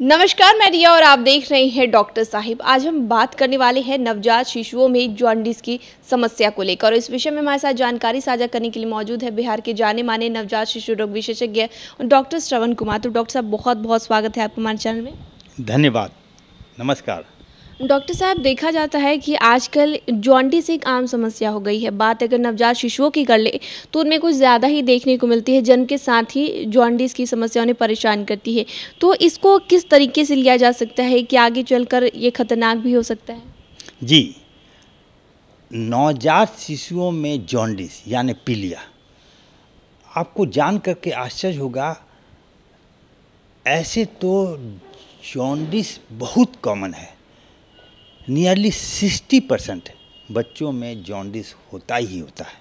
नमस्कार मैं रिया और आप देख रहे हैं डॉक्टर साहिब आज हम बात करने वाले हैं नवजात शिशुओं में जॉन्डिस की समस्या को लेकर और इस विषय में हमारे साथ जानकारी साझा करने के लिए मौजूद है बिहार के जाने माने नवजात शिशु रोग विशेषज्ञ डॉक्टर श्रवण कुमार तो डॉक्टर साहब बहुत बहुत स्वागत है आपके हमारे चैनल में धन्यवाद नमस्कार डॉक्टर साहब देखा जाता है कि आजकल जॉन्डिस एक आम समस्या हो गई है बात अगर नवजात शिशुओं की कर ले तो उनमें कुछ ज़्यादा ही देखने को मिलती है जन्म के साथ ही जॉन्डिस की समस्या उन्हें परेशान करती है तो इसको किस तरीके से लिया जा सकता है कि आगे चलकर ये खतरनाक भी हो सकता है जी नवजात शिशुओं में जॉन्डिस यानि पीलिया आपको जान करके आश्चर्य होगा ऐसे तो जॉन्डिस बहुत कॉमन है नियरली सिक्सटी परसेंट बच्चों में जॉन्डिस होता ही होता है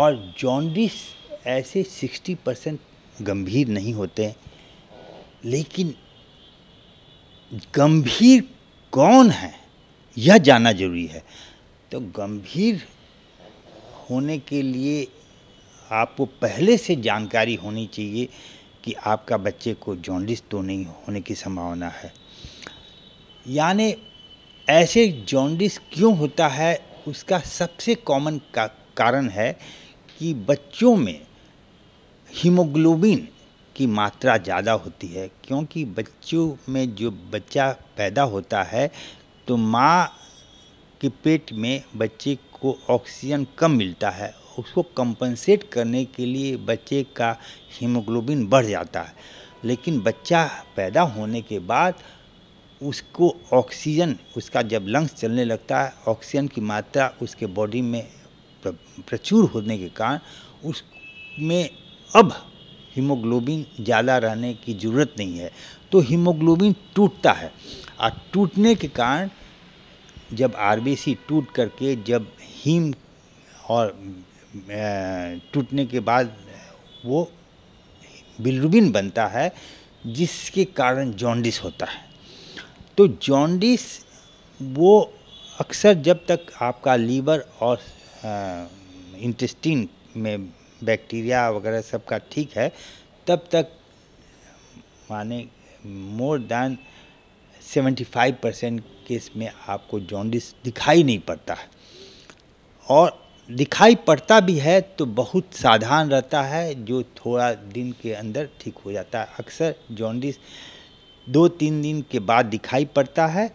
और जॉन्डिस ऐसे सिक्सटी परसेंट गंभीर नहीं होते लेकिन गंभीर कौन है यह जानना जरूरी है तो गंभीर होने के लिए आपको पहले से जानकारी होनी चाहिए कि आपका बच्चे को जॉन्डिस तो नहीं होने की संभावना है यानी ऐसे जॉन्डिस क्यों होता है उसका सबसे कॉमन का कारण है कि बच्चों में हीमोग्लोबिन की मात्रा ज़्यादा होती है क्योंकि बच्चों में जो बच्चा पैदा होता है तो माँ के पेट में बच्चे को ऑक्सीजन कम मिलता है उसको कंपनसेट करने के लिए बच्चे का हीमोग्लोबिन बढ़ जाता है लेकिन बच्चा पैदा होने के बाद उसको ऑक्सीजन उसका जब लंग्स चलने लगता है ऑक्सीजन की मात्रा उसके बॉडी में प्रचुर होने के कारण उसमें अब हीमोग्लोबिन ज़्यादा रहने की ज़रूरत नहीं है तो हीमोग्लोबिन टूटता है और टूटने के कारण जब आरबीसी टूट करके जब हीम और टूटने के बाद वो बिलरुबिन बनता है जिसके कारण जॉन्डिस होता है तो जॉन्डिस वो अक्सर जब तक आपका लीवर और इंटेस्टिन में बैक्टीरिया वगैरह सबका ठीक है तब तक माने मोर दैन 75 परसेंट केस में आपको जॉन्डिस दिखाई नहीं पड़ता है और दिखाई पड़ता भी है तो बहुत साधारण रहता है जो थोड़ा दिन के अंदर ठीक हो जाता है अक्सर जॉन्डिस दो तीन दिन के बाद दिखाई पड़ता है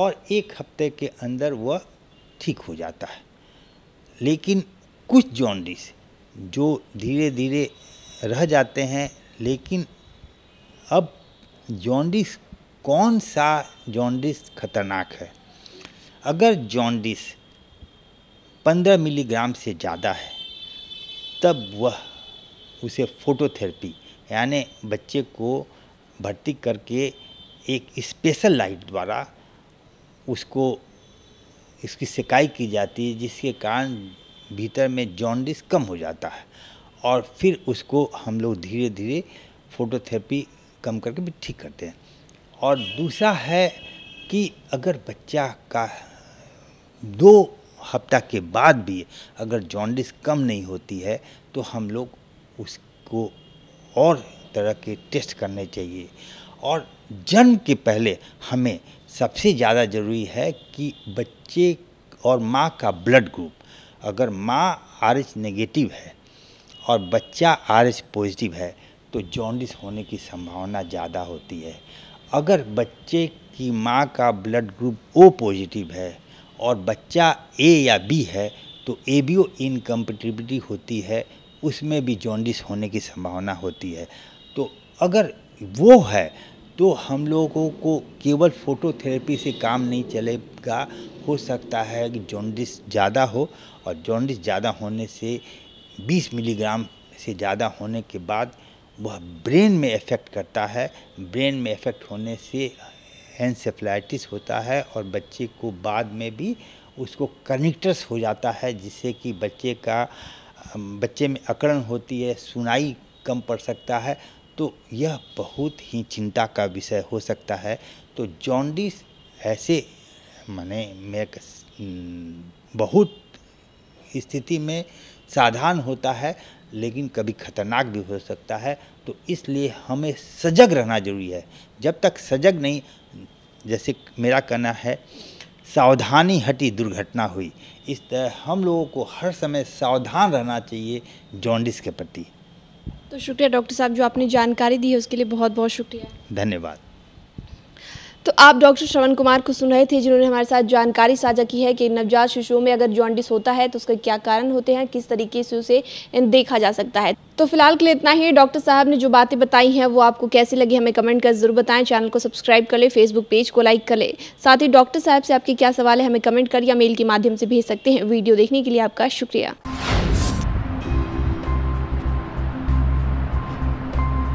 और एक हफ्ते के अंदर वह ठीक हो जाता है लेकिन कुछ जॉन्डिस जो धीरे धीरे रह जाते हैं लेकिन अब जॉन्डिस कौन सा जॉन्डिस खतरनाक है अगर जॉन्डिस पंद्रह मिलीग्राम से ज़्यादा है तब वह उसे फोटोथेरेपी यानी बच्चे को भर्ती करके एक स्पेशल लाइट द्वारा उसको इसकी सिकाई की जाती है जिसके कारण भीतर में जॉन्डिस कम हो जाता है और फिर उसको हम लोग धीरे धीरे फोटोथेरेपी कम करके भी ठीक करते हैं और दूसरा है कि अगर बच्चा का दो हफ्ता के बाद भी अगर जॉन्डिस कम नहीं होती है तो हम लोग उसको और तरह के टेस्ट करने चाहिए और जन्म के पहले हमें सबसे ज़्यादा ज़रूरी है कि बच्चे और माँ का ब्लड ग्रुप अगर माँ आर एच नेगेटिव है और बच्चा आर एच पॉजिटिव है तो जॉन्डिस होने की संभावना ज़्यादा होती है अगर बच्चे की माँ का ब्लड ग्रुप ओ पॉजिटिव है और बच्चा ए या बी है तो ए बी ओ इनकम्पटिबिलिटी होती है उसमें भी जॉन्डिस होने की संभावना होती है अगर वो है तो हम लोगों को केवल फोटोथेरेपी से काम नहीं चलेगा हो सकता है कि जॉन्डिस ज़्यादा हो और जॉन्डिस ज़्यादा होने से 20 मिलीग्राम से ज़्यादा होने के बाद वह ब्रेन में इफ़ेक्ट करता है ब्रेन में इफ़ेक्ट होने से एनसेफ्लाइटिस होता है और बच्चे को बाद में भी उसको कनेक्टर्स हो जाता है जिससे कि बच्चे का बच्चे में अकड़न होती है सुनाई कम पड़ सकता है तो यह बहुत ही चिंता का विषय हो सकता है तो जॉन्डिस ऐसे माने मैं बहुत स्थिति में साधारण होता है लेकिन कभी खतरनाक भी हो सकता है तो इसलिए हमें सजग रहना जरूरी है जब तक सजग नहीं जैसे मेरा कहना है सावधानी हटी दुर्घटना हुई इस तरह हम लोगों को हर समय सावधान रहना चाहिए जॉन्डिस के प्रति तो शुक्रिया डॉक्टर साहब जो आपने जानकारी दी है उसके लिए बहुत बहुत शुक्रिया धन्यवाद तो आप डॉक्टर श्रवण कुमार को सुन रहे थे जिन्होंने हमारे साथ जानकारी साझा की है कि नवजात शिशुओं में अगर जॉन्डिस होता है तो उसके क्या कारण होते हैं किस तरीके से उसे देखा जा सकता है तो फिलहाल के लिए इतना ही डॉक्टर साहब ने जो बातें बताई हैं वो आपको कैसी लगी हमें कमेंट कर जरूर बताएं चैनल को सब्सक्राइब कर लें फेसबुक पेज को लाइक कर लें साथ ही डॉक्टर साहब से आपके क्या सवाल है हमें कमेंट कर या मेल के माध्यम से भेज सकते हैं वीडियो देखने के लिए आपका शुक्रिया